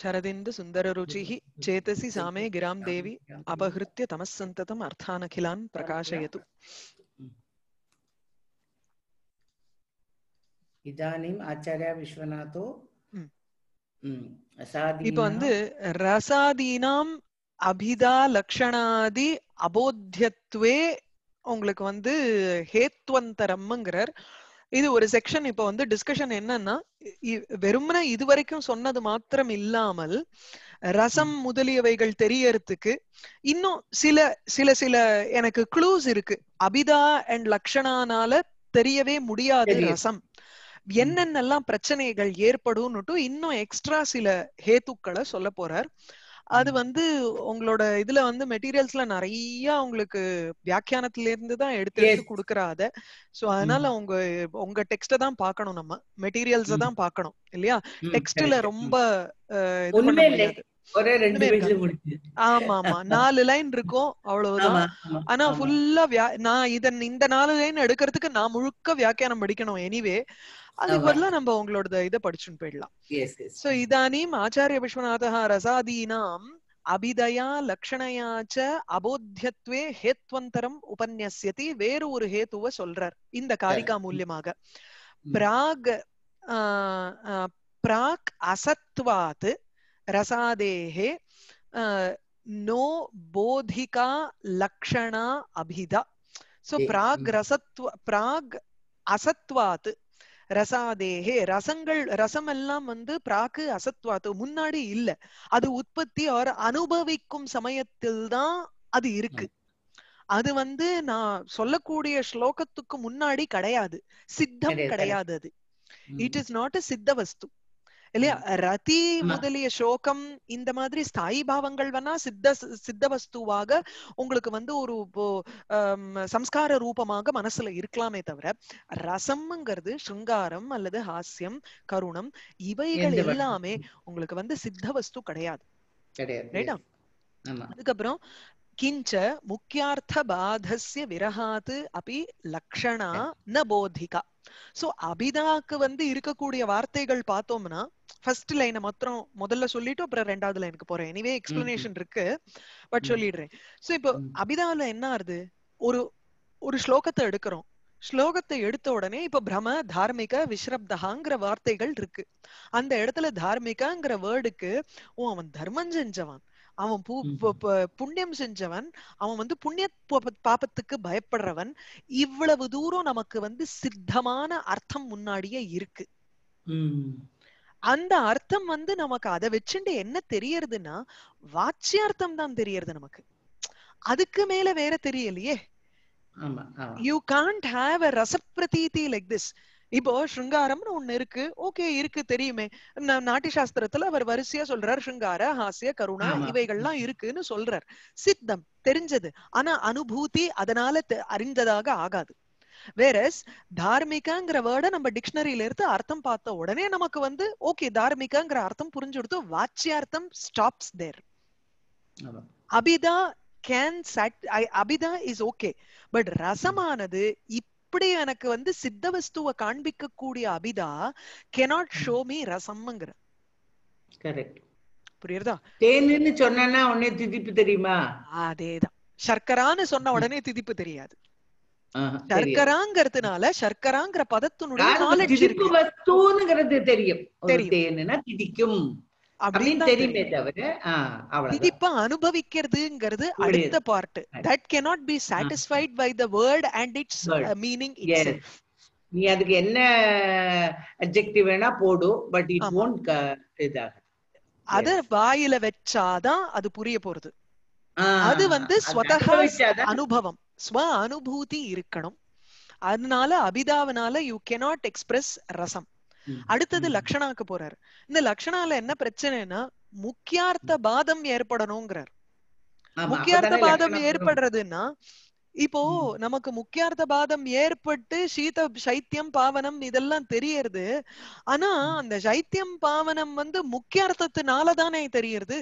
சுந்தர सुन्दररुचिः சேதசி சாமே gram தேவி अपहृत्य தமஸ் சந்ததம் अर्थानखिलान् प्रकाशयतु இதானிம் ஆச்சாரியா விஸ்வநாதோ இப்ப வந்து ரசாதீனாம் அபிதா லக்ஷணாதி அபோத்தியத்துவே உங்களுக்கு வந்து ஹேத்வந்தரம்ங்கிறார் இது ஒரு செக்ஷன் இப்ப வந்து டிஸ்கஷன் என்னன்னா இது இதுவரைக்கும் சொன்னது மாத்திரம் இல்லாமல் ரசம் முதலியவைகள் தெரியறதுக்கு இன்னும் சில சில சில எனக்கு க்ளூஸ் இருக்கு அபிதா அண்ட் லக்ஷணானால தெரியவே முடியாது ரசம் என்னென்னலாம் பிரச்சனைகள் ஏற்படும் இன்னும் எக்ஸ்ட்ரா சில ஹேத்துக்களை சொல்ல போறார் அது வந்து உங்களோட இதுல வந்து மெட்டீரியல்ஸ்ல நிறைய உங்களுக்கு வியாக்கியானத்துல இருந்து தான் எடுத்து எடுத்து கொடுக்கறாத சோ அதனால உங்க உங்க டெக்ஸ்ட தான் பார்க்கணும் நம்ம மெட்டீரியல்ஸ தான் பார்க்கணும் இல்லையா டெக்ஸ்ட்ல ரொம்ப இது பண்ண முடியாது ஒரே ரெண்டு பேஜ்ல முடிச்சு ஆமா ஆமா நாலு லைன் இருக்கும் அவ்வளவுதான் ஆனா ஃபுல்லா நான் இதன் இந்த நாலு லைன் எடுக்கிறதுக்கு நான் முழுக்க வியாக்கியானம் படிக்கணும் எனிவே அதுக்கு பதிலா நம்ம உங்களோட இத படிச்சுன்னு போயிடலாம் சோ இதானீம் ஆச்சாரிய விஸ்வநாதா ரசாதீனாம் அபிதயா லக்ஷணையா ச அபோத்தியத்வே ஹேத்வந்தரம் உபன்யசியதி வேறு ஒரு ஹேத்துவ சொல்றார் இந்த காரிகா மூலியமாக பிராக் பிராக் அசத்வாத் ரசாதேஹே நோ போதிகா லக்ஷணா அபிதா சோ பிராக் ரசத்வ பிராக் அசத்வாத்து ரசாதேகே ரசங்கள் ரசம் எல்லாம் வந்து பிராக்கு அசத்வாத்து முன்னாடி இல்ல அது உற்பத்தி அவர் அனுபவிக்கும் சமயத்தில் தான் அது இருக்கு hmm. அது வந்து நான் சொல்லக்கூடிய ஸ்லோகத்துக்கு முன்னாடி கிடையாது சித்தம் கிடையாது அது இட் இஸ் நாட் அ சித்த வஸ்து இல்லையா ரதி முதலிய சோகம் இந்த மாதிரி ஸ்தாயி பாவங்கள் வேணா சித்த சித்த வஸ்துவாக உங்களுக்கு வந்து ஒரு சம்ஸ்கார ரூபமாக மனசுல இருக்கலாமே தவிர ரசம்ங்கிறது ஸ்ருங்காரம் அல்லது ஹாஸ்யம் கருணம் இவைகள் எல்லாமே உங்களுக்கு வந்து சித்த வஸ்து கிடையாது அதுக்கப்புறம் கிஞ்ச முக்கியார்த்தபாதஸ்ய விரகாது அப்படி லக்ஷணா ந போதிகா சோ அபிதாக்கு வந்து இருக்கக்கூடிய வார்த்தைகள் பார்த்தோம்னா ஃபர்ஸ்ட் லைனை மாத்திரம் முதல்ல சொல்லிட்டு அப்புறம் ரெண்டாவது லைனுக்கு போறேன் எனிவே எக்ஸ்பிளனேஷன் இருக்கு பட் சொல்லிடுறேன் சோ இப்போ அபிதாவில என்ன ஆறுது ஒரு ஒரு ஸ்லோகத்தை எடுக்கிறோம் ஸ்லோகத்தை எடுத்த உடனே இப்ப பிரம தார்மிக விஸ்ரப்தகாங்கிற வார்த்தைகள் இருக்கு அந்த இடத்துல தார்மிகாங்கிற வேர்டுக்கு ஓ அவன் தர்மம் செஞ்சவன் அவன் புண்ணியம் செஞ்சவன் அவன் வந்து புண்ணிய பாப்பத்துக்கு பயப்படுறவன் இவ்வளவு தூரம் நமக்கு வந்து சித்தமான அர்த்தம் முன்னாடியே இருக்கு அந்த அர்த்தம் வந்து நமக்கு அதை வச்சுட்டு என்ன தெரியறதுன்னா அர்த்தம் தான் தெரியறது நமக்கு அதுக்கு மேல வேற தெரியலையே யூ கான்ட் ஹாவ் அ ரசப்பிரதீதி லைக் திஸ் இப்போ ஸ்ருங்காரம்னு ஒண்ணு இருக்கு ஓகே இருக்கு தெரியுமே நாட்டிய சாஸ்திரத்துல அவர் வரிசையா சொல்றார் ஸ்ருங்கார ஹாசிய கருணா இவைகள்லாம் இருக்குன்னு சொல்றார் சித்தம் தெரிஞ்சது ஆனா அனுபூதி அதனால அறிந்ததாக ஆகாது வேற தார்மிகங்கிற வேர்ட நம்ம டிக்ஷனரியில இருந்து அர்த்தம் பார்த்த உடனே நமக்கு வந்து ஓகே தார்மிகங்கிற அர்த்தம் புரிஞ்சு கொடுத்து வாச்சியார்த்தம் ஸ்டாப்ஸ் தேர் அபிதா கேன் சட் அபிதா இஸ் ஓகே பட் ரசமானது இப்ப அப்படி எனக்கு வந்து சித்த வஸ்துவ காண்பிக்க கூடிய அபிதா கெனாட் ஷோ மீ ரசம்ங்கிற கரெக்ட் புரியுறதா தேன்னு சொன்னா உடனே திதிப்பு தெரியுமா அதேதான் சர்க்கரான்னு சொன்ன உடனே திதிப்பு தெரியாது சர்க்கராங்கிறதுனால சர்க்கராங்கிற பதத்தினுடைய தெரியும் திதிக்கும் அப்படின்னு அடுத்த part that cannot be by the and its meaning என்ன வேணா பட் uh, அத வாயில வச்சாதான் அது புரிய போறது அது வந்து அனுபவம் ஸ்வ அனுபூதி இருக்கணும் அதனால அபிதாவனால யூ கெனாட் எக்ஸ்பிரஸ் ரசம் அடுத்தது லக்ஷணாக்கு போறாரு இந்த லக்ஷணால என்ன பிரச்சனைனா முக்கியார்த்த பாதம் ஏற்படணுங்கிறார் முக்கியார்த்த பாதம் ஏற்படுறதுன்னா இப்போ நமக்கு முக்கியார்த்த பாதம் ஏற்பட்டு சீத சைத்தியம் பாவனம் இதெல்லாம் தெரியறது ஆனா அந்த சைத்தியம் பாவனம் வந்து முக்கியார்த்தத்தினால தானே தெரியறது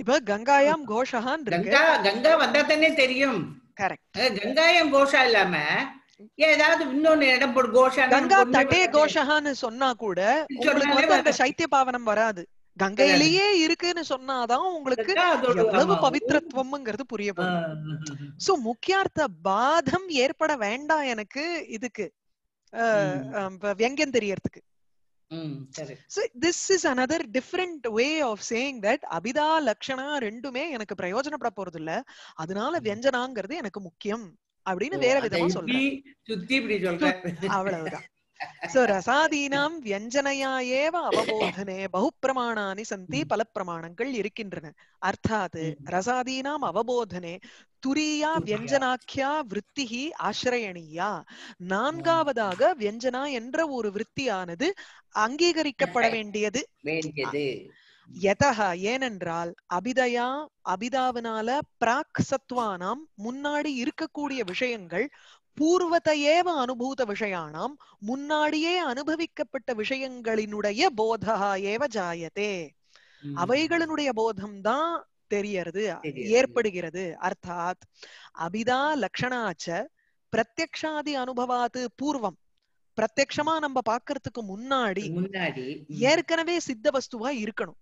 இப்ப கங்காயாம் கோஷகான் கங்கா வந்தா தானே தெரியும் கரெக்ட் கங்காயம் கோஷா இல்லாம ஏதாவது இன்னொன்னு இடம் போடு கோஷா கங்கா தட்டே கோஷஹான்னு சொன்னா கூட அந்த சைத்திய பாவனம் வராது கங்கையிலேயே இருக்குன்னு சொன்னாதான் உங்களுக்கு எவ்வளவு பவித்ரத்துவம்ங்கிறது புரிய போகும் சோ முக்கியார்த்த பாதம் ஏற்பட வேண்டாம் எனக்கு இதுக்கு வியங்கம் தெரியறதுக்கு this is another different way of saying that அபிதா லக்ஷணா ரெண்டுமே எனக்கு பிரயோஜனப்பட போறது இல்ல அதனால வியஞ்சனாங்கிறது எனக்கு முக்கியம் அப்படின்னு வேற விதமா சொல்றேன் அவ்வளவுதான் சோ ரசாதீனாம் வியஞ்சனையா ஏவ அவபோதனே சந்தி பல பிரமாணங்கள் இருக்கின்றன அர்த்தாத் ரசாதீனாம் அவபோதனே துரியா வியஞ்சனாக்கியா விற்த்திகி ஆசிரயணியா நான்காவதாக வியஞ்சனா என்ற ஒரு விற்த்தியானது அங்கீகரிக்கப்பட வேண்டியது ஏனென்றால் அபிதயா அபிதாவினால பிராக் சத்வானாம் முன்னாடி இருக்கக்கூடிய விஷயங்கள் பூர்வத்தையேவ அனுபூத விஷயானாம் முன்னாடியே அனுபவிக்கப்பட்ட விஷயங்களினுடைய போதா ஏவ ஜாயத்தே அவைகளினுடைய போதம் தான் தெரியறது ஏற்படுகிறது அர்த்தாத் அபிதா லக்ஷணாச்ச பிரத்யக்ஷாதி அனுபவாத்து பூர்வம் பிரத்யக்ஷமா நம்ம பாக்குறதுக்கு முன்னாடி ஏற்கனவே சித்த வஸ்துவா இருக்கணும்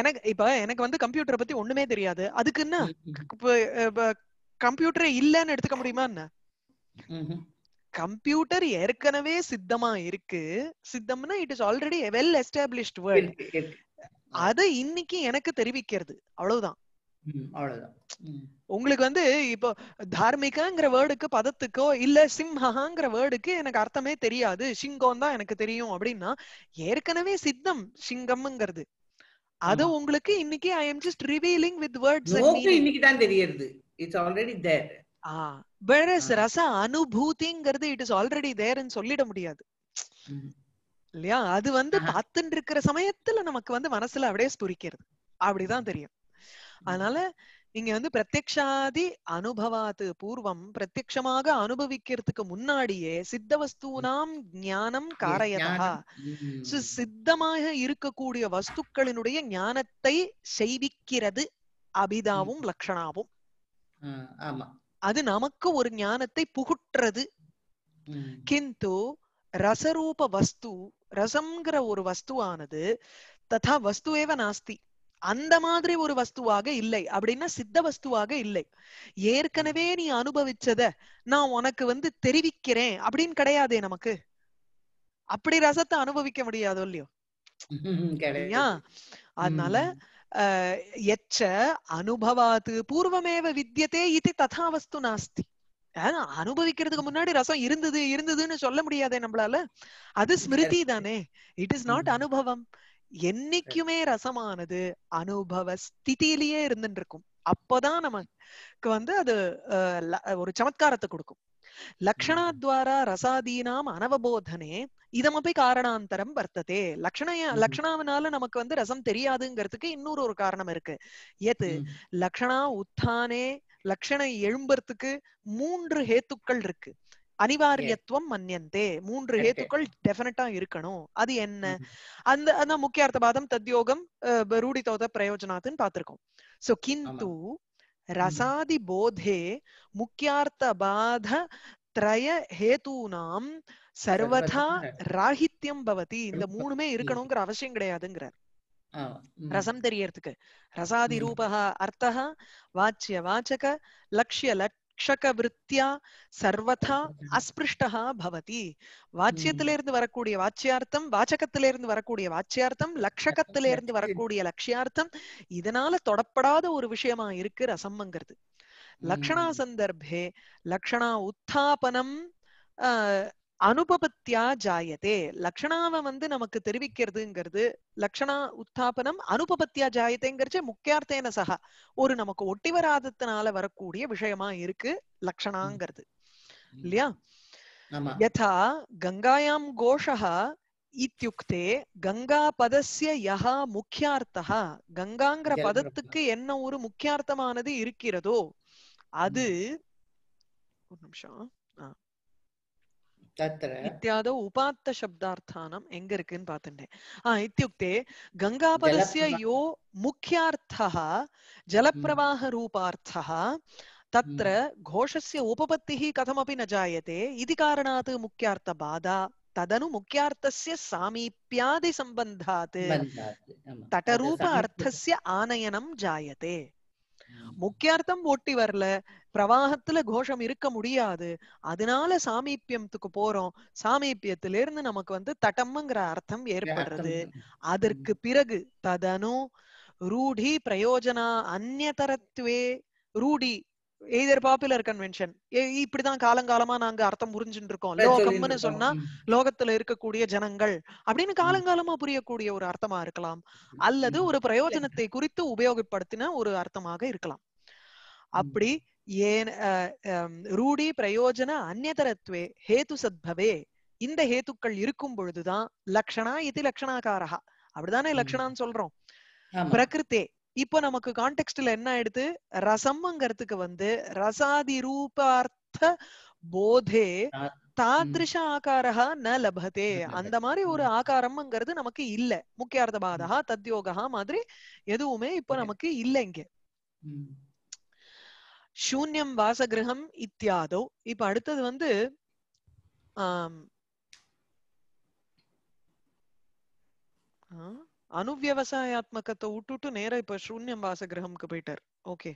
எனக்கு இப்ப எனக்கு வந்து கம்ப்யூட்டர் பத்தி ஒண்ணுமே தெரியாது அதுக்கு என்ன கம்ப்யூட்டரே இல்லன்னு எடுத்துக்க முடியுமா என்ன கம்ப்யூட்டர் ஏற்கனவே சித்தமா இருக்கு சித்தம்னா it is already well established world அதை இன்னைக்கு எனக்கு தெரிவிக்கிறது அவ்வளவுதான் உங்களுக்கு வந்து இப்போ தார்மிகாங்கிற வேர்டுக்கு பதத்துக்கோ இல்ல சிம்ஹாங்கிற வேர்டுக்கு எனக்கு அர்த்தமே தெரியாது சிங்கம் தான் எனக்கு தெரியும் அப்படின்னா ஏற்கனவே சித்தம் சிங்கம்ங்கிறது அது உங்களுக்கு இன்னைக்கு I am just revealing with words இன்னைக்கு தான் தெரியுது இட்ஸ் ஆல்ரெடி தேர் ஆ வேறஸ் ரச அனுபூதிங்கிறது இட் இஸ் ஆல்ரெடி தேர்ன்னு சொல்லிட முடியாது இல்லையா அது வந்து பார்த்துட்டு இருக்கிற சமயத்துல நமக்கு வந்து மனசுல அப்படியே ஸ்புரிக்கிறது அப்படிதான் தெரியும் அதனால இங்க வந்து பிரத்யக்ஷாதி அனுபவாத்து பூர்வம் பிரத்யக்ஷமாக அனுபவிக்கிறதுக்கு முன்னாடியே சித்த வஸ்துனாம் ஞானம் காரயதா சித்தமாக இருக்கக்கூடிய வஸ்துக்களினுடைய ஞானத்தை செய்விக்கிறது அபிதாவும் லக்ஷணாவும் அது நமக்கு ஒரு ஞானத்தை புகுற்றது கிந்து ரசரூப வஸ்து ரசம்ங்கிற ஒரு வஸ்துவானது ததா வஸ்து நாஸ்தி அந்த மாதிரி ஒரு வஸ்துவாக இல்லை அப்படின்னா சித்த வஸ்துவாக இல்லை ஏற்கனவே நீ அனுபவிச்சத நான் உனக்கு வந்து தெரிவிக்கிறேன் அப்படின்னு கிடையாதே நமக்கு அப்படி ரசத்தை அனுபவிக்க முடியாதோ இல்லையோ அதனால எச்ச அனுபவாத்து பூர்வமேவ வித்தியதே இது ததா வஸ்து நாஸ்தி அனுபவிக்கிறதுக்கு முன்னாடி ரசம் இருந்தது இருந்ததுன்னு சொல்ல முடியாதே நம்மளால அது ஸ்மிருதி தானே இட் இஸ் நாட் அனுபவம் என்னைக்குமே ரசமானது அனுபவ ஸ்திதியிலேயே இருந்துட்டு இருக்கும் அப்பதான் நமக்கு வந்து அது ஒரு சமத்காரத்தை கொடுக்கும் லக்ஷணாத்வாரா ரசாதீனாம் அனவபோதனே இதமபி காரணாந்தரம் வர்த்ததே லக்ஷண லக்ஷணாவனால நமக்கு வந்து ரசம் தெரியாதுங்கிறதுக்கு இன்னொரு ஒரு காரணம் இருக்கு ஏத்து லக்ஷணா உத்தானே லக்ஷண எழும்புறதுக்கு மூன்று ஹேத்துக்கள் இருக்கு அனிவாரியத்துவம் மன்னியந்தே மூன்று ஹேத்துக்கள் டெஃபினட்டா இருக்கணும் அது என்ன அந்த அந்த பாதம் தத்யோகம் ரூடிதோத பிரயோஜனாத்துன்னு பார்த்திருக்கோம் சோ கிந்து ரசாதி போதே முக்கியார்த்தபாத திரய ஹேதூனாம் சர்வதா ராகித்யம் பவதி இந்த மூணுமே இருக்கணுங்கிற அவசியம் கிடையாதுங்கிறார் ரசம் தெரியறதுக்கு ரசாதி ரூபா அர்த்தகா வாச்சிய வாச்சக லட்சிய விருத்தியா சர்வதா அஸ்பிருஷ்டா பவதி வாச்சியத்தில இருந்து வரக்கூடிய வாச்சியார்த்தம் வாச்சகத்தில இருந்து வரக்கூடிய வாச்சியார்த்தம் லட்சகத்தில இருந்து வரக்கூடிய லட்சியார்த்தம் இதனால தொடப்படாத ஒரு விஷயமா இருக்கு ரசம்ங்கிறது லக்ஷணா சந்தர்ப்பே லக்ஷணா உத்தாபனம் அனுபவத்தியா ஜாயதே லக்ஷணாவை வந்து நமக்கு தெரிவிக்கிறதுங்கிறது லக்ஷணா உத்தாபனம் அனுபவத்தியா ஜாயத்தேங்கிறது முக்கியார்த்தேன சகா ஒரு நமக்கு ஒட்டி வராதத்தினால வரக்கூடிய விஷயமா இருக்கு லக்ஷணாங்கிறது இல்லையா யதா கங்காயாம் கோஷா இத்தியுக்தே கங்கா பதசிய யஹா முக்கியார்த்தா கங்காங்கிற பதத்துக்கு என்ன ஒரு முக்கியார்த்தமானது இருக்கிறதோ அது ஒரு நிமிஷம் ஆஹ் இத்தியாதோ உபாத்த சப்தார்த்தானம் எங்க இருக்குன்னு பாத்துட்டேன் ஆஹ் இத்தியுக்தே கங்காபரஸ்ய யோ முக்கியார்த்தः ஜலப்பிரவாக ரூபார்த்தः तत्र घोषस्य उपपत्तिः कथमपि न जायते इति कारणात् मुख्यार्थबाधा तदनु मुख्यार्थस्य सामीप्यादिसम्बन्धात् तटरूप अर्थस्य आनयनं जायते முக்கியார்த்தம் ஓட்டி வரல பிரவாகத்துல கோஷம் இருக்க முடியாது அதனால சாமீபியத்துக்கு போறோம் சாமீபியத்திலிருந்து நமக்கு வந்து தட்டம்ங்கிற அர்த்தம் ஏற்படுறது அதற்கு பிறகு ததனு ரூடி பிரயோஜனா அந்நதரத்துவே ரூடி எய்தர் பாப்புலர் கன்வென்ஷன் இப்படிதான் காலங்காலமா நாங்க அர்த்தம் புரிஞ்சுட்டு இருக்கோம் லோகம்னு சொன்னா லோகத்துல இருக்கக்கூடிய ஜனங்கள் அப்படின்னு காலங்காலமா புரியக்கூடிய ஒரு அர்த்தமா இருக்கலாம் அல்லது ஒரு பிரயோஜனத்தை குறித்து உபயோகப்படுத்தின ஒரு அர்த்தமாக இருக்கலாம் அப்படி ஏன் ரூடி பிரயோஜன அந்நதரத்துவே ஹேத்து சத்பவே இந்த ஹேத்துக்கள் இருக்கும் பொழுதுதான் லக்ஷணா இது லக்ஷணாகாரா அப்படிதானே லக்ஷணான்னு சொல்றோம் பிரகிருத்தே இப்ப நமக்கு கான்டெக்ட்ல என்ன ஆயிடுது ரசம்ங்கிறதுக்கு வந்து ரசாதி ரூபார்த்த போதே தாதிருஷ ஆகாரா ந லபதே அந்த மாதிரி ஒரு ஆகாரம்ங்கிறது நமக்கு இல்ல முக்கியார்த்த தத்யோகா மாதிரி எதுவுமே இப்ப நமக்கு இல்ல இங்க சூன்யம் வாசகிரகம் இத்தியாதோ இப்ப அடுத்தது வந்து ஆஹ் அனுவியவசாயாத்மகத்தை விட்டுட்டு நேரா இப்ப சூன்யம் வாசகிரகம்க்கு போயிட்டார் ஓகே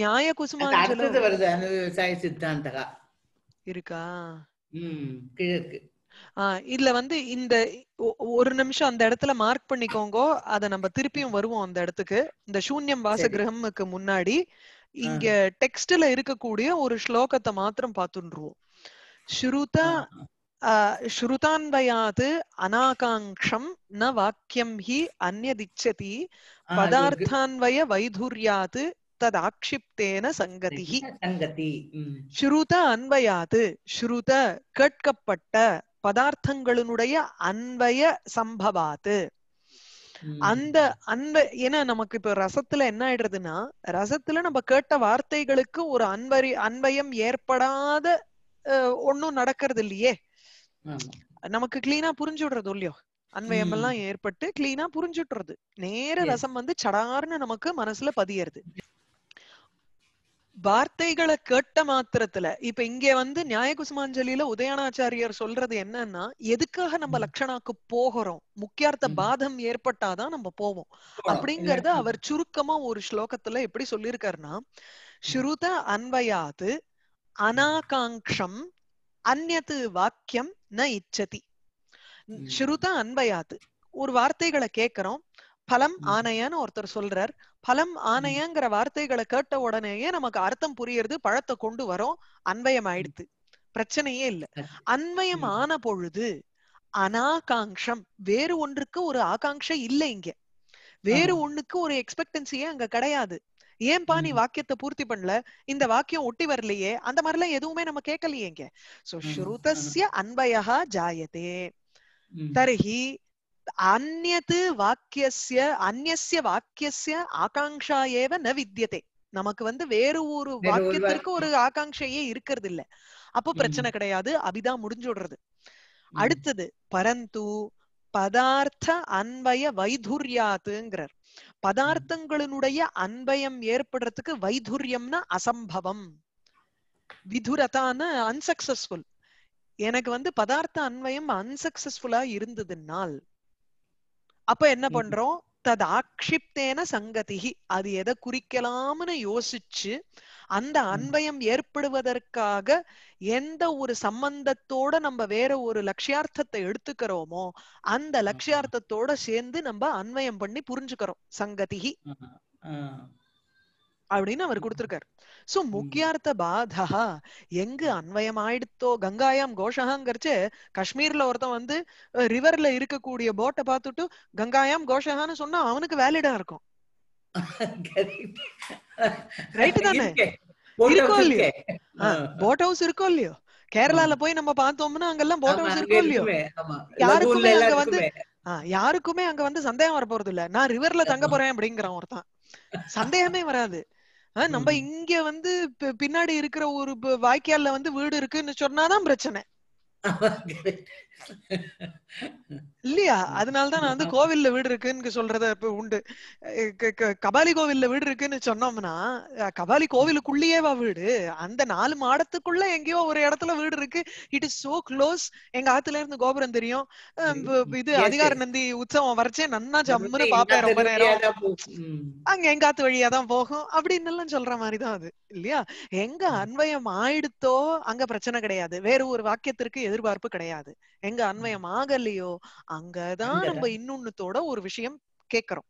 நியாய குசுமாஞ்சலம் வருது அனுவிவசாய சித்தாந்தகா இருக்கா கிழக்கு ஆஹ் இதுல வந்து இந்த ஒரு நிமிஷம் அந்த இடத்துல மார்க் பண்ணிக்கோங்க அத நம்ம திருப்பியும் வருவோம் அந்த இடத்துக்கு இந்த சூன்யம் வாசகிரகமுக்கு முன்னாடி இங்க டெக்ஸ்ட்ல இருக்கக்கூடிய ஒரு ஸ்லோகத்தை மாத்திரம் பாத்துருவோம் ஸ்ருதா श्रुतान्वयात् अनाकाङ्क्षं न वाक्यं हि अन्यदिच्छति पदार्थान्वय वैधुर्यात् तदाक्षिप्तेन சங்கதி श्रुत அன்வயாது ஸ்ருத கேட்கப்பட்ட பதார்த்தங்களினுடைய அன்வய சம்பவாத்து அந்த அன்ப ஏன்னா நமக்கு இப்ப ரசத்துல என்ன ஆயிடுறதுன்னா ரசத்துல நம்ம கேட்ட வார்த்தைகளுக்கு ஒரு அன்பரி அன்பயம் ஏற்படாத ஒன்னும் நடக்கிறது இல்லையே நமக்கு கிளீனா புரிஞ்சு விடுறது இல்லையோ அன்வயம் எல்லாம் ஏற்பட்டு கிளீனா புரிஞ்சு விட்டுறது நேர ரசம் வந்து சடார்னு நமக்கு மனசுல பதியறது வார்த்தைகளை கேட்ட மாத்திரத்துல இப்ப இங்க வந்து நியாயகுசுமாஞ்சலியில உதயனாச்சாரியர் சொல்றது என்னன்னா எதுக்காக நம்ம லட்சணாக்கு போகிறோம் முக்கியார்த்த பாதம் ஏற்பட்டாதான் நம்ம போவோம் அப்படிங்கறத அவர் சுருக்கமா ஒரு ஸ்லோகத்துல எப்படி சொல்லியிருக்காருன்னா ஸ்ருத அன்வயாது அனாகாங்ஷம் அந்நத்து வாக்கியம் ந இச்சதி ஸ்ருதா அன்பயாது ஒரு வார்த்தைகளை கேட்கிறோம் பலம் ஆனையான்னு ஒருத்தர் சொல்றார் பலம் ஆனையங்கிற வார்த்தைகளை கேட்ட உடனேயே நமக்கு அர்த்தம் புரியறது பழத்தை கொண்டு வரோம் அன்பயம் ஆயிடுது பிரச்சனையே இல்ல அன்பயம் ஆன பொழுது அனாகாங்கம் வேறு ஒன்றுக்கு ஒரு ஆகாங்க இல்லை இங்க வேறு ஒண்ணுக்கு ஒரு எக்ஸ்பெக்டன்சியே அங்க கிடையாது ஏன்பா நீ வாக்கியத்தை பூர்த்தி பண்ணல இந்த வாக்கியம் ஒட்டி வரலையே அந்த மாதிரி எல்லாம் எதுவுமே நம்ம கேட்கலையேங்க சோ ஸ்ருதஸ்ய அன்பயா ஜாயதே தர்ஹி அந்நது வாக்கியஸ்ய அந்நிய வாக்கியஸ்ய ஆகாங்ஷா ஏவ ந வித்தியதே நமக்கு வந்து வேறு ஒரு வாக்கியத்திற்கு ஒரு ஆகாங்ஷையே இருக்கிறது இல்ல அப்ப பிரச்சனை கிடையாது அபிதான் முடிஞ்சுடுறது அடுத்தது பரந்து பதார்த்த அன்வய வைதுர்யாத்துங்கிறார் பதார்த்தங்களினுடைய அன்பயம் ஏற்படுறதுக்கு வைதுரியம்னா அசம்பவம் விதுரதான அன்சக்சஸ்ஃபுல் எனக்கு வந்து பதார்த்த அன்வயம் அன்சக்சஸ்ஃபுல்லா இருந்ததுனால் அப்ப என்ன பண்றோம் ததாக்ஷிப்தேன சங்கதிகி அது எதை குறிக்கலாம்னு யோசிச்சு அந்த அன்பயம் ஏற்படுவதற்காக எந்த ஒரு சம்பந்தத்தோட நம்ம வேற ஒரு லட்சியார்த்தத்தை எடுத்துக்கிறோமோ அந்த லட்சியார்த்தத்தோட சேர்ந்து நம்ம அன்வயம் பண்ணி புரிஞ்சுக்கிறோம் சங்கதிகி அப்படின்னு அவர் கொடுத்திருக்காரு சோ முக்கியார்த்த பாதா எங்கு அன்வயமாயிடுத்தோ கங்காயாம் கோஷகாங்கிறச்சு காஷ்மீர்ல ஒருத்தன் வந்து ரிவர்ல இருக்கக்கூடிய போட்டை பார்த்துட்டு கங்காயாம் கோஷகான்னு சொன்னா அவனுக்கு வேலிடா இருக்கும் ரைட்டு தானே இருக்கோ இல்லையோ போட் ஹவுஸ் இருக்கோ இல்லையோ கேரளால போய் நம்ம பார்த்தோம்னா அங்கெல்லாம் போட் ஹவுஸ் இருக்கோ இல்லையோ யாருக்குமே அங்க வந்து யாருக்குமே அங்க வந்து சந்தேகம் வர போறது இல்ல நான் ரிவர்ல தங்க போறேன் அப்படிங்கிறான் ஒருத்தான் சந்தேகமே வராது நம்ம இங்க வந்து பின்னாடி இருக்கிற ஒரு வாய்க்கால்ல வந்து வீடு இருக்குன்னு சொன்னாதான் பிரச்சனை இல்லையா அதனாலதான் நான் வந்து கோவில்ல வீடு இருக்குன்னு சொல்றத உண்டு கபாலி கோவில்ல வீடு இருக்குன்னு சொன்னோம்னா கபாலி கோவிலுக்குள்ளேயேவா வீடு அந்த நாலு மாடத்துக்குள்ள எங்கேயோ ஒரு இடத்துல வீடு இருக்கு இட் இஸ் சோ க்ளோஸ் எங்க ஆத்துல இருந்து கோபுரம் தெரியும் இது அதிகார நந்தி உற்சவம் வரைச்சே நன்னா ஜம்முன்னு பாப்பேன் ரொம்ப நேரம் அங்க எங்க வழியா தான் போகும் அப்படின்னு எல்லாம் சொல்ற மாதிரிதான் அது இல்லையா எங்க அன்வயம் ஆயிடுத்தோ அங்க பிரச்சனை கிடையாது வேற ஒரு வாக்கியத்திற்கு எதிர் எதிர்பார்ப்பு கிடையாது எங்க அன்வயம் ஆகலையோ அங்கதான் நம்ம இன்னொன்னுத்தோட ஒரு விஷயம் கேக்குறோம்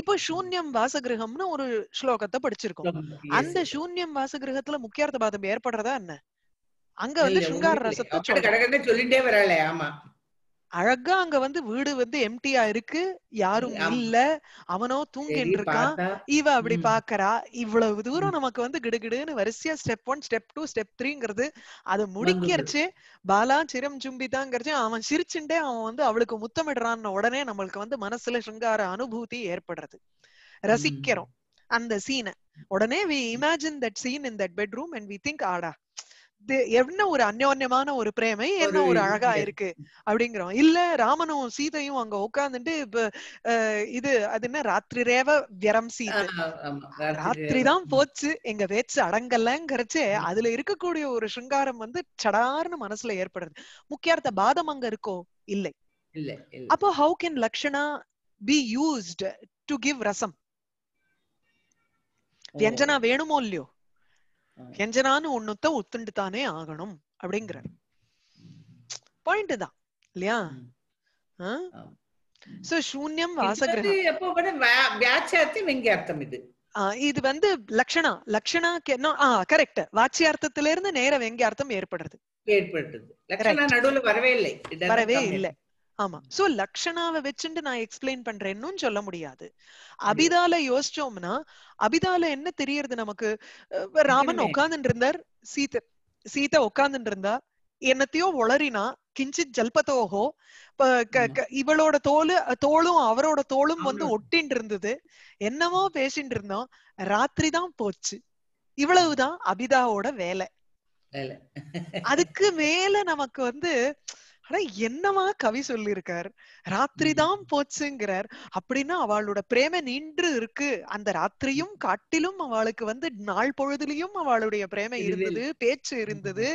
இப்ப சூன்யம் வாசகிரகம்னு ஒரு ஸ்லோகத்தை படிச்சிருக்கோம் அந்த சூன்யம் வாசகிரகத்துல முக்கியார்த்த பாதம் ஏற்படுறதா என்ன அங்க வந்து சுங்கார ரசத்தை சொல்லிட்டே வரல ஆமா அழகா அங்க வந்து வீடு வந்து எம்டியா இருக்கு யாரும் இல்ல அவனோ தூங்கிட்டு இருக்கான் இவ அப்படி பாக்குறா இவ்வளவு தூரம் நமக்கு வந்து கிடுகிடுன்னு வரிசையா step one step two step த்ரீங்கிறது அதை முடிக்கிறச்சு பாலா சிரம் தாங்கிறச்சு அவன் சிரிச்சுண்டே அவன் வந்து அவளுக்கு முத்தமிடுறான்னு உடனே நம்மளுக்கு வந்து மனசுல சிங்கார அனுபூதி ஏற்படுறது ரசிக்கிறோம் அந்த சீனை உடனே we imagine that scene in that bedroom and we think ஆடா என்ன ஒரு அந்யோன்யமான ஒரு பிரேமை என்ன ஒரு அழகா இருக்கு அப்படிங்கிறோம் இல்ல ராமனும் சீதையும் அங்க உட்காந்துட்டு இது அது என்ன ராத்திரி ரேவ வியரம் சீதை ராத்திரி தான் போச்சு எங்க வேச்சு அடங்கலங்கிறச்சு அதுல இருக்கக்கூடிய ஒரு சிங்காரம் வந்து சடார்னு மனசுல ஏற்படுறது முக்கியார்த்த பாதம் அங்க இருக்கோ இல்லை அப்போ ஹவு கேன் லக்ஷணா பி யூஸ்ட் டு கிவ் ரசம் வியஞ்சனா வேணுமோ இல்லையோ கெஞ்சனான்னு ஒண்ணுத்த ஒத்துண்டு தானே ஆகணும் அப்படிங்கிறார் பாயிண்ட் தான் இல்லையா சோ சூன்யம் வாசகிரகம் இது இது வந்து லக்ஷணா லக்ஷணா கரெக்ட் வாட்சியார்த்தத்தில இருந்து நேர வெங்கியார்த்தம் ஏற்படுறது ஏற்படுது நடுவுல வரவே இல்லை வரவே இல்லை ஆமா சோ லக்ஷணாவை வச்சுட்டு நான் எக்ஸ்பிளைன் பண்றேன்னு சொல்ல முடியாது அபிதால யோசிச்சோம்னா அபிதால என்ன தெரியறது நமக்கு ராமன் உட்கார்ந்துட்டு இருந்தார் சீத சீதை உட்கார்ந்துட்டு இருந்தா என்னத்தையோ உளறினா கிஞ்சித் ஜல்பத்தோகோ இவளோட தோலு தோளும் அவரோட தோளும் வந்து ஒட்டின்னு இருந்தது என்னவோ பேசிட்டு இருந்தோம் ராத்திரி தான் போச்சு இவ்வளவுதான் அபிதாவோட வேலை அதுக்கு மேல நமக்கு வந்து ஆனா என்னவா கவி சொல்லியிருக்கார் ராத்திரிதான் போச்சுங்கிறார் அப்படின்னா அவளோட பிரேம நின்று இருக்கு அந்த ராத்திரியும் காட்டிலும் அவளுக்கு வந்து நாள் பொழுதுலயும் அவளுடைய பிரேம இருந்தது பேச்சு இருந்தது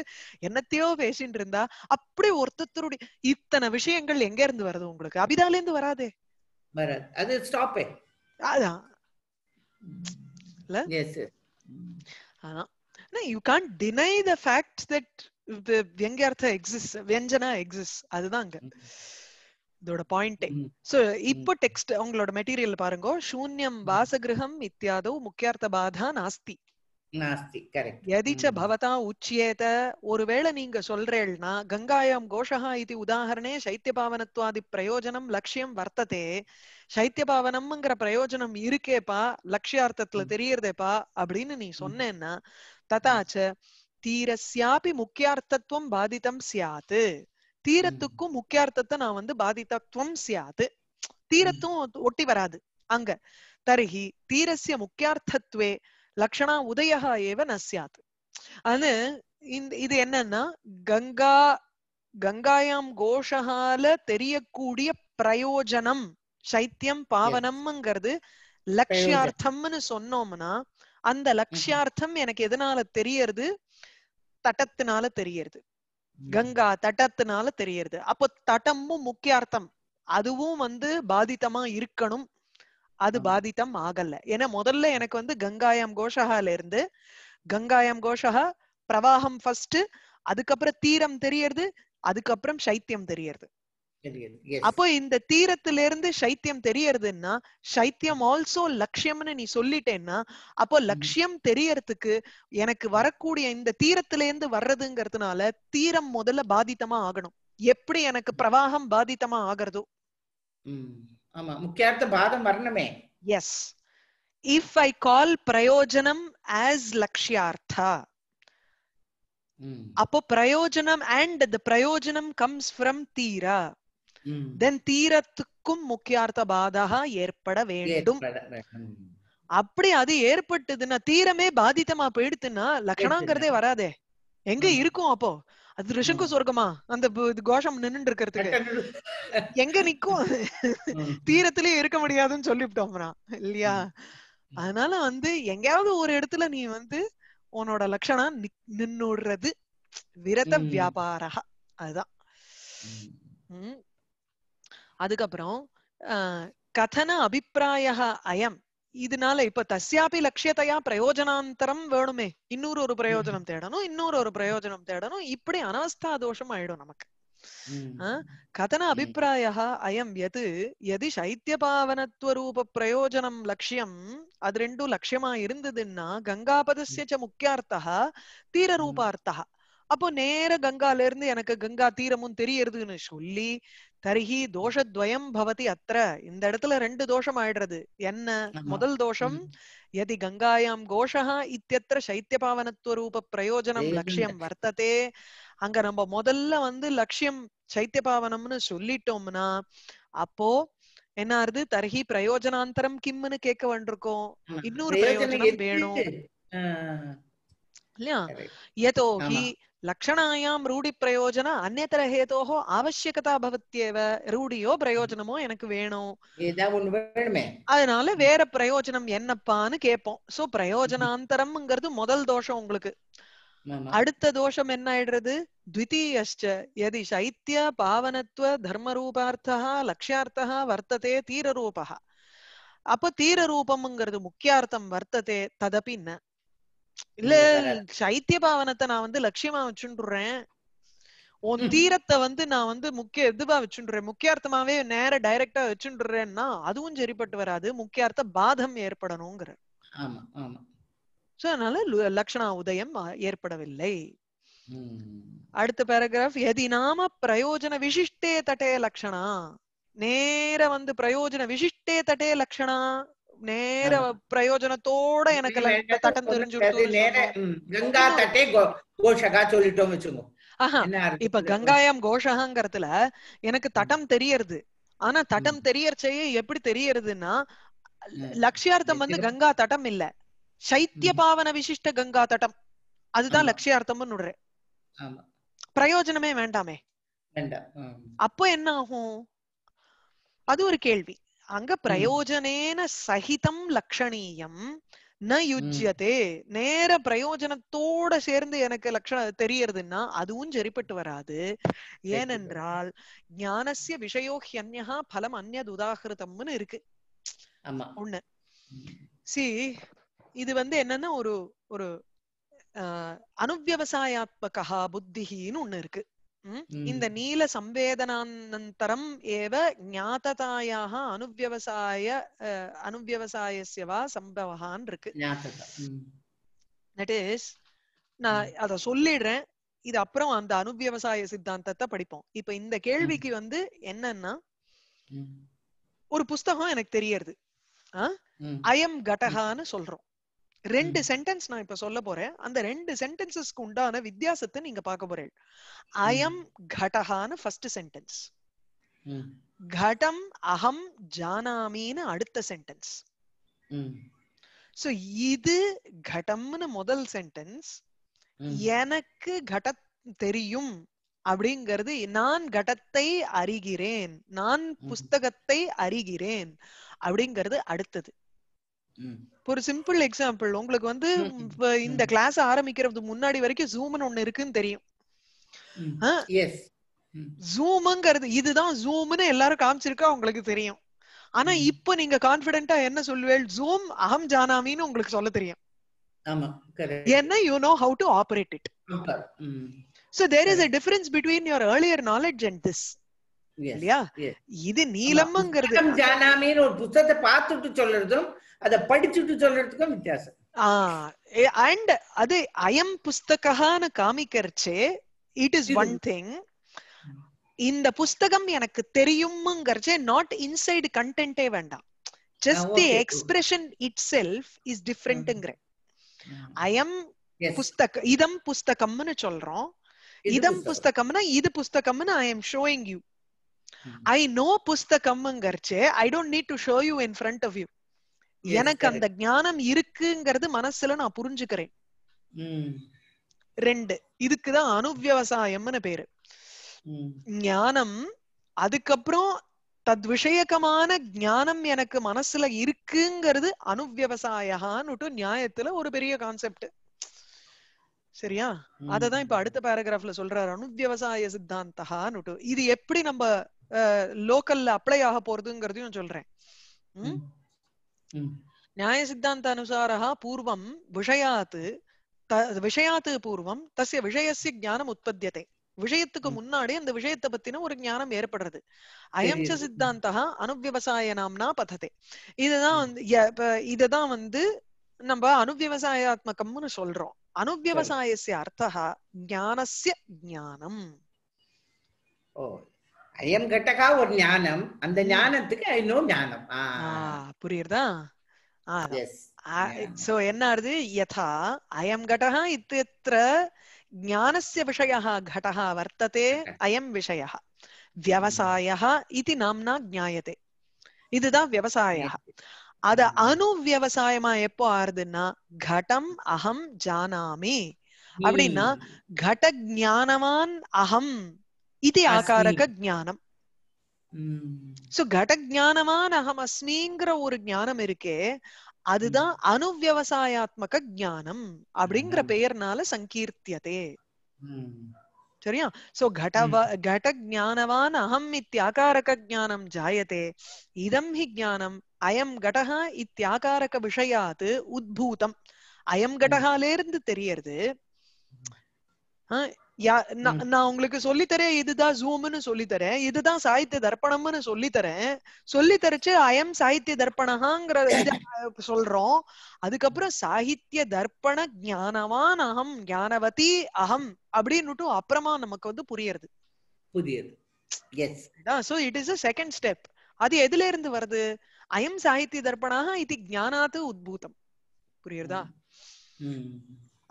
என்னத்தையோ பேசிட்டு இருந்தா அப்படி ஒருத்தருடைய இத்தனை விஷயங்கள் எங்க இருந்து வருது உங்களுக்கு அபிதால இருந்து வராதே வராது அது அதான் you can't deny the fact that வியங்கார்த்த எக்ஸிஸ்ட் வியஞ்சனா எக்ஸிஸ்ட் அதுதான் அங்க இதோட பாயிண்டே சோ இப்போ டெக்ஸ்ட் உங்களோட மெட்டீரியல் பாருங்க சூன்யம் வாசகிருகம் இத்தியாதோ முக்கியார்த்த பாதா நாஸ்தி நாஸ்தி கரெக்ட் எதிச்ச பவதா உச்சியேத ஒருவேளை நீங்க சொல்றேள்னா கங்காயாம் கோஷஹா இது சைத்திய பாவனத்துவாதி பிரயோஜனம் லட்சியம் வர்த்ததே சைத்திய சைத்தியபாவனம்ங்கிற பிரயோஜனம் இருக்கேப்பா லட்சியார்த்தத்துல தெரியறதேப்பா அப்படின்னு நீ சொன்னேன்னா ததாச்ச தீரஸ்யாபி முக்கியார்த்தத்துவம் பாதித்தம் சியாது தீரத்துக்கும் முக்கியார்த்தத்தை நான் வந்து பாதித்தத்துவம் சியாது தீரத்தும் ஒட்டி வராது அங்க தர்ஹி தீரஸ்ய முக்கியார்த்தத்துவே லக்ஷணா உதய ஏவ ந அது இந்த இது என்னன்னா கங்கா கங்காயாம் கோஷஹால தெரியக்கூடிய பிரயோஜனம் சைத்தியம் பாவனம்ங்கிறது லட்சியார்த்தம்னு சொன்னோம்னா அந்த லட்சியார்த்தம் எனக்கு எதனால தெரியறது தட்டத்தினால தெரியறது கங்கா தட்டத்தினால தெரியறது அப்போ தட்டமும் முக்கியார்த்தம் அதுவும் வந்து பாதித்தமா இருக்கணும் அது பாதித்தம் ஆகல ஏன்னா முதல்ல எனக்கு வந்து கங்காயம் கோஷகால இருந்து கங்காயம் கோஷகா பிரவாகம் ஃபர்ஸ்ட் அதுக்கப்புறம் தீரம் தெரியறது அதுக்கப்புறம் சைத்தியம் தெரியறது அப்போ இந்த தீரத்துல இருந்து சைத்தியம் தெரியறதுன்னா சைத்தியம் ஆல்சோ லட்சியம்னு நீ சொல்லிட்டேன்னா அப்போ லட்சியம் தெரியறதுக்கு எனக்கு வரக்கூடிய இந்த தீரத்துல இருந்து வர்றதுங்கிறதுனால தீரம் முதல்ல பாதித்தமா ஆகணும் எப்படி எனக்கு பிரவாகம் பாதித்தமா ஆகிறதோ ஆமா முக்கியார்த்த பாதம் வரணுமே எஸ் இஃப் ஐ கால் பிரயோஜனம் ஆஸ் லக்ஷியார்த்தா அப்போ பிரயோஜனம் அண்ட் த பிரயோஜனம் கம்ஸ் ஃப்ரம் தீரா தென் தீரத்துக்கும் முக்கியார்த்த பாதகா ஏற்பட வேண்டும் அப்படி அது ஏற்பட்டதுன்னா தீரமே பாதித்தமா போயிடுத்துன்னா லக்ஷணாங்கிறதே வராதே எங்க இருக்கும் அப்போ அது ரிஷங்கு சொர்க்கமா அந்த கோஷம் நின்று இருக்கிறதுக்கு எங்க நிக்கும் தீரத்திலேயே இருக்க முடியாதுன்னு சொல்லிவிட்டோம் இல்லையா அதனால வந்து எங்கேயாவது ஒரு இடத்துல நீ வந்து உன்னோட லட்சணம் நின்னுடுறது விரத வியாபாரா அதுதான் அதுக்கப்புறம் கதன அபிப்பிராய அயம் இதனால இப்ப தஸ்யாபி லட்சியத்தையா பிரயோஜனாந்தரம் வேணுமே இன்னொரு ஒரு பிரயோஜனம் தேடணும் இன்னொரு ஒரு பிரயோஜனம் தேடணும் இப்படி அனவஸ்தா தோஷம் ஆயிடும் நமக்கு கதன அபிப்பிராய அயம் எது எது ரூப பிரயோஜனம் லட்சியம் அது ரெண்டும் லட்சியமா இருந்ததுன்னா கங்காபதசிய முக்கியார்த்தா தீரரூபார்த்தா அப்போ நேர கங்கால இருந்து எனக்கு கங்கா தீரமும் தெரியறதுன்னு சொல்லி தருகி தோஷத்வயம் பவதி அத்திர இந்த இடத்துல ரெண்டு தோஷம் ஆயிடுறது என்ன முதல் தோஷம் எதி கங்காயாம் கோஷகா இத்தியத்திர சைத்திய பாவனத்துவ ரூப பிரயோஜனம் லட்சியம் வர்த்ததே அங்க நம்ம முதல்ல வந்து லட்சியம் சைத்திய பாவனம்னு சொல்லிட்டோம்னா அப்போ என்ன ஆறுது தர்ஹி பிரயோஜனாந்தரம் கிம்னு கேட்க வேண்டிருக்கோம் இன்னொரு பிரயோஜனம் வேணும் இல்லையா ஏதோ லக்ஷணாயாம் ரூடி பிரயோஜன அந்நேத்தர ஹேதோஹோ அவசியகதா பவத்தியவ ரூடியோ பிரயோஜனமோ எனக்கு வேணும் அதனால வேற பிரயோஜனம் என்னப்பான்னு கேட்போம் சோ பிரயோஜனாந்தரம்ங்கிறது முதல் தோஷம் உங்களுக்கு அடுத்த தோஷம் என்ன ஆயிடுறது த்விதீயஷ்ச எதி சைத்திய பாவனத்துவ தர்மரூபார்த்தா லக்ஷார்த்தா வர்த்ததே தீரரூபா அப்ப தீரரூபம்ங்கிறது முக்கியார்த்தம் வர்த்ததே ததப்பி இல்ல சைத்திய பாவனத்தை நான் வந்து லட்சியமா வச்சுடுறேன் உன் தீரத்தை வந்து நான் வந்து முக்கிய இதுவா வச்சுடுறேன் முக்கியார்த்தமாவே நேர டைரக்டா வச்சுடுறேன்னா அதுவும் சரிப்பட்டு வராது முக்கியார்த்த பாதம் ஏற்படணுங்கிற சோ அதனால லக்ஷணா உதயம் ஏற்படவில்லை அடுத்த பேராகிராஃப் எதி நாம பிரயோஜன விசிஷ்டே தட்டே லக்ஷணா நேர வந்து பிரயோஜன விசிஷ்டே தட்டே லக்ஷணா நேர பிரயோஜனத்தோட எனக்கு தட்டம் தெரிஞ்சு கங்கா தட்டே கோஷகா சொல்லிட்டோம் வச்சுங்க இப்ப கங்காயம் கோஷகங்கிறதுல எனக்கு தட்டம் தெரியறது ஆனா தட்டம் தெரியறச்சே எப்படி தெரியறதுன்னா லட்சியார்த்தம் வந்து கங்கா தட்டம் இல்ல சைத்திய பாவன விசிஷ்ட கங்கா தட்டம் அதுதான் லட்சியார்த்தம்னு பிரயோஜனமே வேண்டாமே அப்போ என்ன ஆகும் அது ஒரு கேள்வி அங்க பிரயோஜனேன சகிதம் லக்ஷணீயம் ந யுஜ்யதே நேர பிரயோஜனத்தோட சேர்ந்து எனக்கு லட்சணம் தெரியறதுன்னா அதுவும் சரிப்பட்டு வராது ஏனென்றால் ஞானசிய விஷயோ ஹியன்யா பலம் அந்நது உதாகிருதம்னு இருக்கு ஒண்ணு சி இது வந்து என்னன்னா ஒரு ஒரு அனுவியவசாயாத்மகா புத்திஹின்னு ஒண்ணு இருக்கு இந்த நீல சம்வேதனானந்தரம் ஏவ ஞாத்ததாயாக அனுவியவசாய அனுவியவசாயசிய வா சம்பவான் இருக்கு நான் அத சொல்லிடுறேன் இது அப்புறம் அந்த அனுவியவசாய சித்தாந்தத்தை படிப்போம் இப்ப இந்த கேள்விக்கு வந்து என்னன்னா ஒரு புஸ்தகம் எனக்கு தெரியறது ஆஹ் அயம் கடகான்னு சொல்றோம் ரெண்டு சென்டென்ஸ் நான் இப்ப சொல்ல போறேன் அந்த ரெண்டு சென்டென்சஸ்க்கு உண்டான வித்தியாசத்தை நீங்க பார்க்க போறேன் அயம் கடகான்னு ஃபர்ஸ்ட் சென்டென்ஸ் கடம் அகம் ஜானாமின்னு அடுத்த சென்டென்ஸ் சோ இது கடம்னு முதல் சென்டென்ஸ் எனக்கு கட தெரியும் அப்படிங்கிறது நான் கடத்தை அறிகிறேன் நான் புஸ்தகத்தை அறிகிறேன் அப்படிங்கிறது அடுத்தது ஒரு சிம்பிள் எக்ஸாம்பிள் உங்களுக்கு வந்து இந்த கிளாஸ் ஆரம்பிக்கிறது முன்னாடி வரைக்கும் ஜூம்னு ஒண்ணு இருக்குன்னு தெரியும் ஜூம்ங்கிறது இதுதான் ஜூம்னு எல்லாரும் காமிச்சிருக்கா உங்களுக்கு தெரியும் ஆனா இப்ப நீங்க கான்பிடென்ட்டா என்ன சொல்லுவேன் ஜூம் அகம் ஜானாமின்னு உங்களுக்கு சொல்ல தெரியும் என்ன you know how to operate it so there is a difference between your earlier knowledge and this இல்லையா இது நீளம்ங்கிறது ஜானாமின்னு ஒரு புத்தகத்தை பார்த்துட்டு சொல்றதும் அதை படிச்சுட்டு சொல்றதுக்கும் வித்தியாசம் அண்ட் அது அயம் புஸ்தகான்னு காமிக்கிறச்சே இட் இஸ் ஒன் திங் இந்த புஸ்தகம் எனக்கு தெரியும்ங்கிறச்சே நாட் இன்சைடு கண்டென்ட்டே வேண்டாம் just the expression itself is டிஃப்ரெண்ட்ங்கிற அயம் புஸ்தக இதம் புஸ்தகம்னு சொல்றோம் இதம் புஸ்தகம்னா இது புஸ்தகம்னு I am showing you I know புஸ்தகம்ங்கிறச்சே I don't need to show you in front of you எனக்கு அந்த ஞானம் இருக்குங்கிறது மனசுல நான் புரிஞ்சுக்கிறேன் ரெண்டு இதுக்குதான் அனுவியவசாயம்னு பேரு ஞானம் அதுக்கப்புறம் தத் விஷயக்கமான ஞானம் எனக்கு மனசுல இருக்குங்கிறது அனுவியவசாயான்னுட்டு நியாயத்துல ஒரு பெரிய கான்செப்ட் சரியா அததான் இப்ப அடுத்த பேராகிராஃப்ல சொல்றாரு விவசாய சித்தாந்தகான்னுட்டு இது எப்படி நம்ம லோக்கல்ல அப்ளை ஆக போறதுங்கிறதையும் சொல்றேன் நியாய சித்தாந்த पूर्वं பூர்வம் விஷயாத்து பூர்வம் தசிய விஷயசிய ஞானம் உற்பத்தியதே விஷயத்துக்கு முன்னாடி அந்த விஷயத்தை பத்தின ஒரு ஞானம் ஏற்படுறது அயம்ச சித்தாந்தா அனுவிவசாய நாம்னா பதத்தை இதுதான் வந்து இதுதான் வந்து நம்ம அனுவிவசாயாத்மகம்னு சொல்றோம் அனுவிவசாயசிய அர்த்தா ஞானசிய ஞானம் ஐயம் கட்டகா ஒரு ஞானம் அந்த ஞானத்துக்கு ஐ நோ ஞானம் புரியுறதா சோ என்ன ஆறுது யதா घटः वर्तते अयं விஷயः வியவசாயः இது நாம்னா ஞாயதே இதுதான் விவசாயம் அத mm. அணு விவசாயமா எப்போ ஆறுதுன்னா கடம் அகம் ஜானாமி mm. அப்படின்னா கட ஜானவான் அகம் இது ஆகாரக ஜானம் சோ கட ஜானமான அகம் அஸ்மிங்கிற ஒரு ஜானம் இருக்கே அதுதான் அணுவியவசாயாத்மக ஜானம் அப்படிங்கிற பெயர்னால சங்கீர்த்தியதே சரியா சோ கடவ கட ஜானவான் அகம் இத்தியாகாரக ஜானம் ஜாயத்தே இதம் ஹி ஜானம் அயம் கடக இத்தியாகாரக விஷயாத் உத்பூதம் அயம் கடகால இருந்து தெரியறது யா நான் உங்களுக்கு சொல்லி தரேன் இதுதான் ஜூம்னு சொல்லி தரேன் இதுதான் சாகித்ய தர்ப்பணம்னு சொல்லி தரேன் சொல்லி தரிச்சு அயம் சாகித்ய தர்ப்பணகாங்கிற சொல்றோம் அதுக்கப்புறம் சாகித்ய தர்ப்பண ஞானவான் அகம் ஞானவதி அகம் அப்படின்னுட்டு அப்புறமா நமக்கு வந்து புரியறது புரியுது yes so it is a second step அது எதுல இருந்து வருது அயம் சாகித்ய தர்ப்பணாக இது ஞானாத்து உத்பூதம் புரியுறதா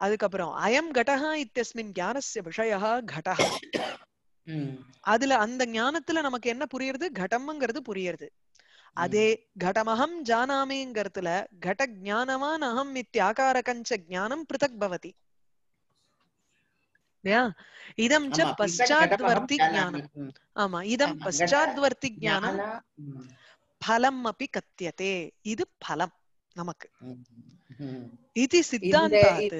அதுக்கப்புறம் அயம் கடகா இத்தியஸ்மின் ஞானசிய விஷயா கடகா அதுல அந்த ஞானத்துல நமக்கு என்ன புரியுறது கடம்ங்கிறது புரியுறது அதே கடமஹம் ஜானாமேங்கிறதுல கட ஜானவான் அகம் இத்தியாகார கஞ்ச ஜானம் பிருதக் பவதி இதம் ச பஷ்சாத்வர்த்தி ஜானம் ஆமா இதம் பஷ்சாத்வர்த்தி ஜானம் பலம் அப்படி கத்தியதே இது பலம் நமக்கு இது சித்தாந்தாத்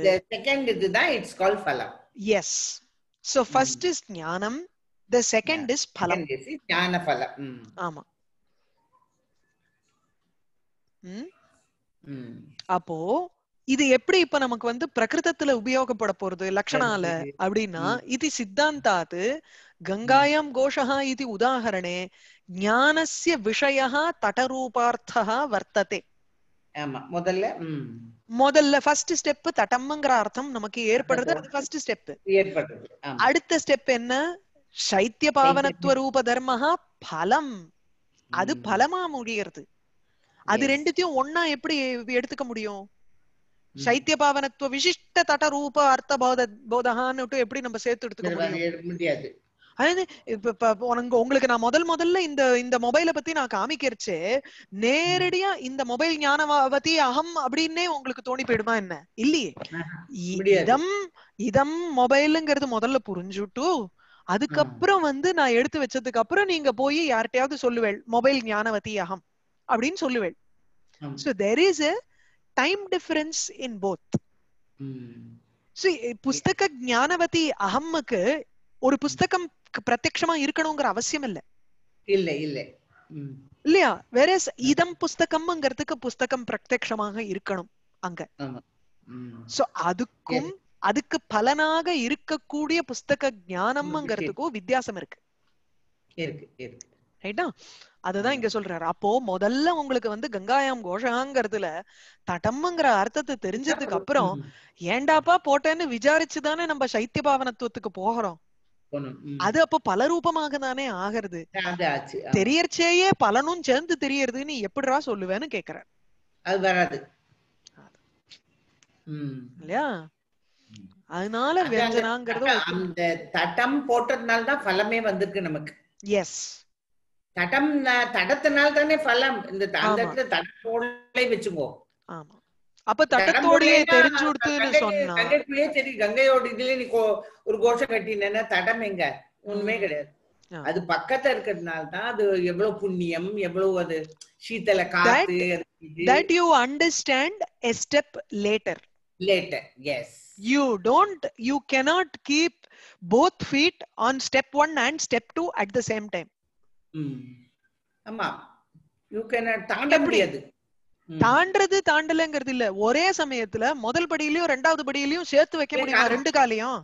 ஞானம் அப்போ இது எப்படி இப்ப நமக்கு வந்து பிரகிருதத்துல உபயோகப்பட போறது லட்சணால அப்படின்னா இது சித்தாந்தாது கங்காயாம் கோஷஹா இது உதாகரணே ஞானசிய விஷய தடரூபார்த்தா வர்த்ததே முதல்ல முதல்ல ஃபர்ஸ்ட் ஸ்டெப் தட்டம்ங்கிற அர்த்தம் நமக்கு ஏற்படுது அது ஃபர்ஸ்ட் ஸ்டெப் அடுத்த ஸ்டெப் என்ன சைத்திய பாவனத்துவ ரூப தர்மஹா பலம் அது பலமா முடியறது அது ரெண்டுத்தையும் ஒன்னா எப்படி எடுத்துக்க முடியும் சைத்திய பாவனத்துவ விசிஷ்ட தட ரூப அர்த்த போத போதகான்னு எப்படி நம்ம சேர்த்து எடுத்துக்க முடியாது இப்ப உனக்கு உங்களுக்கு நான் முதல் முதல்ல இந்த இந்த மொபைலை பத்தி நான் காமிக்கிறச்சு நேரடியா இந்த மொபைல் ஞானவதி அகம் அப்படின்னே உங்களுக்கு தோணி போயிடுமா என்ன இல்லையே இதம் இதம் மொபைலுங்கிறது முதல்ல புரிஞ்சுட்டு அதுக்கப்புறம் வந்து நான் எடுத்து வச்சதுக்கு அப்புறம் நீங்க போய் யார்கிட்டயாவது சொல்லுவேள் மொபைல் ஞானவதி அகம் அப்படின்னு சொல்லுவேள் so there is a time difference in both புஸ்தக ஞானவதி அகம்முக்கு ஒரு புஸ்தகம் பிரத்யமா இருக்கணுங்கிற அவசியம் இல்ல இல்ல இல்ல இல்லையா வேற இதம் புஸ்தகம்ங்கிறதுக்கு புஸ்தகம் பிரத்யமாக இருக்கணும் அங்க சோ அதுக்கும் அதுக்கு பலனாக இருக்கக்கூடிய புஸ்தக ஞானம்ங்கிறதுக்கும் வித்தியாசம் இருக்கு ரைட்டா அதுதான் இங்க சொல்றாரு அப்போ முதல்ல உங்களுக்கு வந்து கங்காயம் கோஷாங்கிறதுல தடம்ங்கிற அர்த்தத்தை தெரிஞ்சதுக்கு அப்புறம் ஏண்டாப்பா போட்டேன்னு விசாரிச்சுதானே நம்ம சைத்திய பாவனத்துவத்துக்கு போகிறோம் அது அப்ப பல ரூபமாக தானே ஆகிறது தெரியறச்சேயே பலனும் சேர்ந்து தெரியறதுன்னு எப்படிரா சொல்லுவேன்னு கேக்குறேன் அது வராது இல்லையா அதனால வியஞ்சனாங்கிறது அந்த தடம் போட்டதுனால தான் பலமே வந்திருக்கு நமக்கு எஸ் தடம் தடத்தினால தானே பலம் இந்த அந்த இடத்துல தடம் வச்சுக்கோ ஆமா அப்ப தடத்தோடையே தெரிஞ்சு கொடுத்துன்னு சொன்னா சரி கங்கையோட இதுல நீ ஒரு கோஷம் கட்டினா தடம் எங்க ஒண்ணுமே கிடையாது அது பக்கத்துல இருக்கிறதுனால தான் அது எவ்வளவு புண்ணியம் எவ்வளவு அது சீத்தல காத்து that you understand a step later later yes you don't you cannot keep both feet on step one and step two at the same time ஆமா யூ கேன் தாண்ட முடியாது தாண்டது தாண்டலங்கிறது இல்ல ஒரே சமயத்துல முதல் படியிலயும் ரெண்டாவது படியிலயும் சேர்த்து வைக்க முடியுமா ரெண்டு காலையும்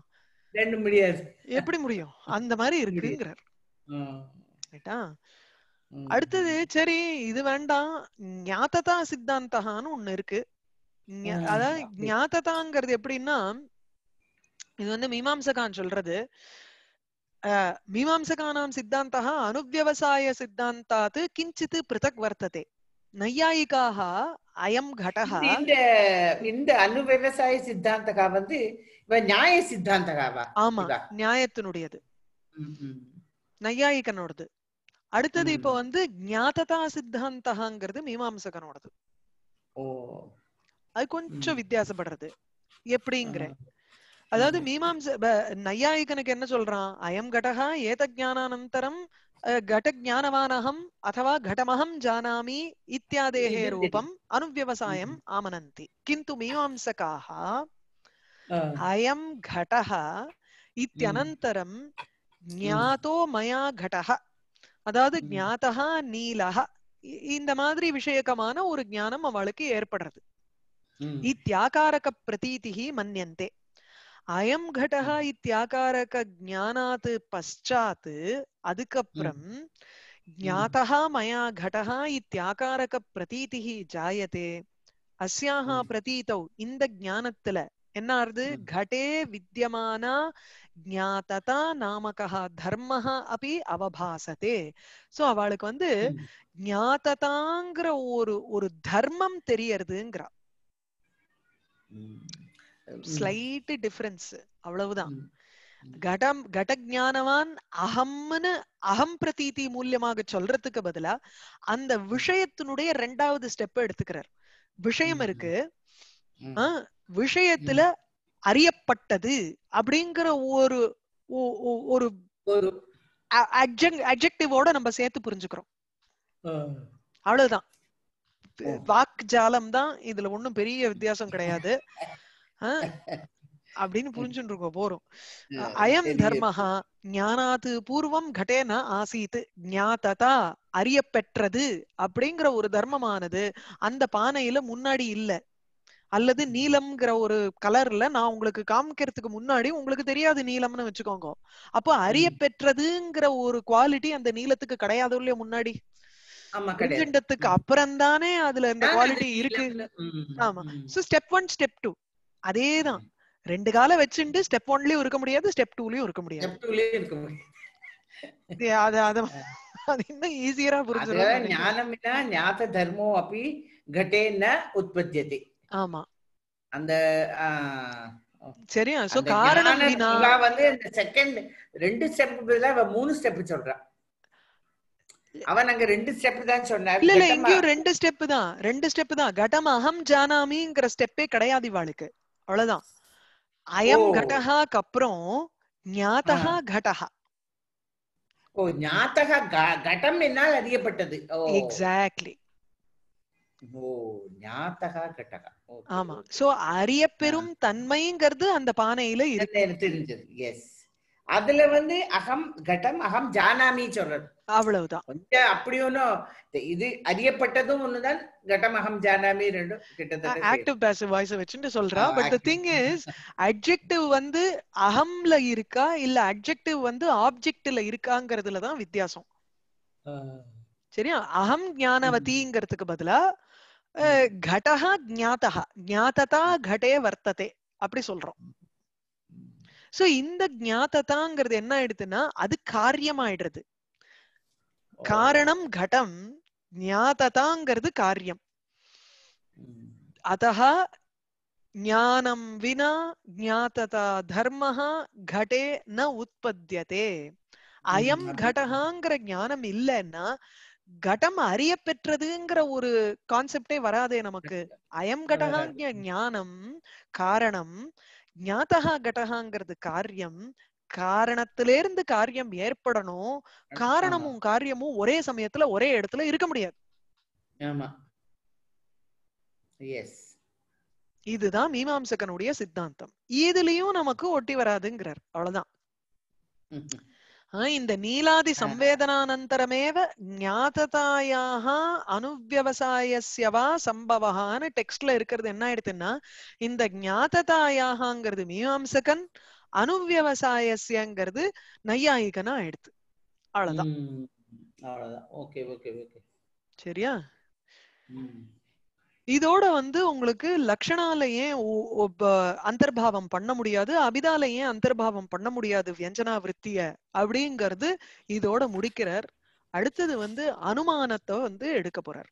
ரெண்டு முடியாது எப்படி முடியும் அந்த மாதிரி இருக்குங்கிறார் அடுத்தது சரி இது வேண்டாம் ஞாத்ததா சித்தாந்தகான்னு ஒண்ணு இருக்கு அதாவது ஞாத்ததாங்கிறது எப்படின்னா இது வந்து மீமாம்சகான் சொல்றது மீமாம்சகானாம் சித்தாந்தகா அனுவியவசாய சித்தாந்தாத்து கிஞ்சித்து பிருத்தக் வர்த்ததே நையாயிகாக அயம் கடக இந்த இந்த விவசாய சித்தாந்தகா வந்து இவ நியாய சித்தாந்தகாவா ஆமா நியாயத்தினுடையது நையாயிகனோடது அடுத்தது இப்ப வந்து ஞாததா சித்தாந்தகாங்கிறது மீமாம்சகனோடது ஓ அது கொஞ்சம் வித்தியாசப்படுறது எப்படிங்கிற அதாவது மீமாம்ஸ் நையாயிகனுக்கு என்ன சொல்றான் அயம் கடகா ஏத ஜானானந்தரம் கட ஜானவானகம் அத்தவா கடமகம் ஜானாமி இத்தியாதேகே ரூபம் அனுவியவசாயம் ஆமனந்தி கிந்து மீமாம்சகாக அயம் கடக இத்தியனந்தரம் ஞாதோ மயா கடக அதாவது ஞாதகா நீலக இந்த மாதிரி விஷயகமான ஒரு ஞானம் அவளுக்கு ஏற்படுறது இத்தியாகாரக பிரதீதிகி மன்னியந்தே அயம் கடகா இத்தியாகாரக ஜானாத் பశ్చాத் அதுக்கப்புறம் ஞாதா மயா கடகா இத்தியாகாரக பிரதீதிஹி ஜாயதே அஸ்யாஹா பிரதீதௌ இந்த ஞானத்துல என்ன கடே வித்தியமானா ஞாததா நாமகா தர்மஹா அப்படி அவபாசதே சோ அவளுக்கு வந்து ஞாததாங்கிற ஒரு ஒரு தர்மம் தெரியறதுங்கிறா ஸ்லைட் டிஃபரன்ஸ் அவ்வளவுதான் கடம் கட அகம்னு அகம் பிரதீதி மூலியமாக சொல்றதுக்கு பதிலா அந்த விஷயத்தினுடைய ரெண்டாவது ஸ்டெப் எடுத்துக்கிறார் விஷயம் இருக்கு விஷயத்துல அறியப்பட்டது அப்படிங்கிற ஒரு ஒரு அட்ஜெக்டிவோட நம்ம சேர்த்து புரிஞ்சுக்கிறோம் அவ்வளவுதான் வாக்கு ஜாலம் தான் இதுல ஒண்ணும் பெரிய வித்தியாசம் கிடையாது அப்படின்னு புரிஞ்சுட்டு இருக்கோம் போறோம் அயம் தர்மஹா ஞானாது பூர்வம் கடேன ஆசீத்து ஞாததா அறியப்பெற்றது அப்படிங்கிற ஒரு தர்மமானது அந்த பானையில முன்னாடி இல்ல அல்லது நீலம்ங்கிற ஒரு கலர்ல நான் உங்களுக்கு காமிக்கிறதுக்கு முன்னாடி உங்களுக்கு தெரியாது நீலம்னு வச்சுக்கோங்க அப்போ அறிய பெற்றதுங்கிற ஒரு குவாலிட்டி அந்த நீளத்துக்கு கிடையாது இல்லையா முன்னாடி அப்புறம் தானே அதுல இந்த குவாலிட்டி இருக்கு ஆமா so step one step two அதேதான் ரெண்டு கால வச்சுட்டு ஸ்டெப் ஒன்லயும் இருக்க முடியாது ஸ்டெப் டூலயும் இருக்க முடியாது அது அது அது இன்னும் ஈஸியரா புரிஞ்சிடும் ஞானம்னா ஞாத தர்மோ அப்படி கட்டே ந உற்பத்தியதே ஆமா அந்த சரியா சோ காரணம் வந்து இந்த செகண்ட் ரெண்டு ஸ்டெப் பதிலா இவ மூணு ஸ்டெப் சொல்றா அவன் அங்க ரெண்டு ஸ்டெப் தான் சொன்னார் இல்ல இல்ல இங்கேயும் ரெண்டு ஸ்டெப் தான் ரெண்டு ஸ்டெப் தான் கடம் அகம் ஜானாமிங்கிற ஸ்டெப்பே கிடையாது இவளுக்கு அவ்வளவுதான் அயம் கடகாக்கு அப்புறம் ஞாத்தகா கடகா ஓ ஞாத்தகா கடம் என்னால் அறியப்பட்டது எக்ஸாக்ட்லி ஓ ஞாத்தகா ஆமா சோ பெரும் தன்மைங்கிறது அந்த பானையில இருக்கு தெரிஞ்சது எஸ் அதுல வந்து அகம் கட்டம் அகம் ஜானாமி சொல்றது அவ்வளவுதான் கொஞ்சம் அப்படி ஒன்னும் இது அறியப்பட்டதும் ஒண்ணுதான் active voice but is adjective வந்து இருக்கா இல்ல அட்ஜெக்டிவ் வந்து ஆப்ஜெக்ட்ல வித்தியாசம் சரியா அகம் ஞானவதிங்கிறதுக்கு பதிலா கடஹா ஜாத்தா ஜாத்ததா கடே வர்த்ததே அப்படி சொல்றோம் சோ இந்த ஞாத்ததாங்கிறது என்ன ஆயிடுதுன்னா அது காரியம் ஆயிடுறது காரணம் கடம் ஞாத்ததாங்கிறது காரியம் அதஹா ஞானம் வினா ஞாத்ததா தர்மஹ கடே ந உற்பத்தியதே அயம் கடஹாங்கிற ஞானம் இல்லைன்னா கடம் அறிய பெற்றதுங்கிற ஒரு கான்செப்டே வராதே நமக்கு அயம் கடகாங்கிய ஞானம் காரணம் ஞாத்தகா கடகாங்கிறது காரியம் காரணத்திலிருந்து காரியம் ஏற்படணும் காரணமும் காரியமும் ஒரே சமயத்துல ஒரே இடத்துல இருக்க முடியாது இதுதான் மீமாம்சகனுடைய சித்தாந்தம் இதுலயும் நமக்கு ஒட்டி வராதுங்கிறார் அவ்வளவுதான் இந்த நீலாதி சம்வேதனானந்தரமேவ ஞாததாயாக அனுவியவசாயஸ்ய வா டெக்ஸ்ட்ல இருக்கிறது என்ன ஆயிடுதுன்னா இந்த ஞாததாயாகங்கிறது மீமாம்சகன் அனுவியவசாயசியங்கிறது நையாயிகனா ஆயிடுது அவ்வளவுதான் அவ்வளவுதான் ஓகே ஓகே ஓகே சரியா இதோட வந்து உங்களுக்கு லக்ஷணால ஏன் அந்தர்பாவம் பண்ண முடியாது அபிதால ஏன் அந்தர்பாவம் பண்ண முடியாது வியஞ்சனா விற்த்திய அப்படிங்கிறது இதோட முடிக்கிறார் அடுத்தது வந்து அனுமானத்தை வந்து எடுக்க போறார்